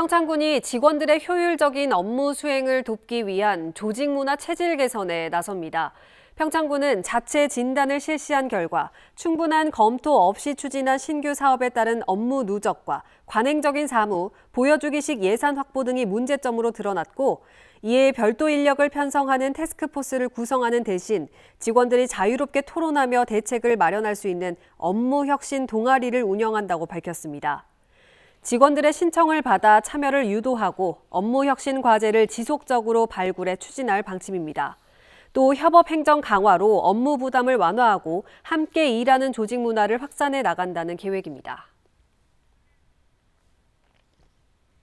평창군이 직원들의 효율적인 업무 수행을 돕기 위한 조직 문화 체질 개선에 나섭니다. 평창군은 자체 진단을 실시한 결과 충분한 검토 없이 추진한 신규 사업에 따른 업무 누적과 관행적인 사무, 보여주기식 예산 확보 등이 문제점으로 드러났고 이에 별도 인력을 편성하는 태스크포스를 구성하는 대신 직원들이 자유롭게 토론하며 대책을 마련할 수 있는 업무 혁신 동아리를 운영한다고 밝혔습니다. 직원들의 신청을 받아 참여를 유도하고 업무 혁신 과제를 지속적으로 발굴해 추진할 방침입니다. 또 협업 행정 강화로 업무 부담을 완화하고 함께 일하는 조직 문화를 확산해 나간다는 계획입니다.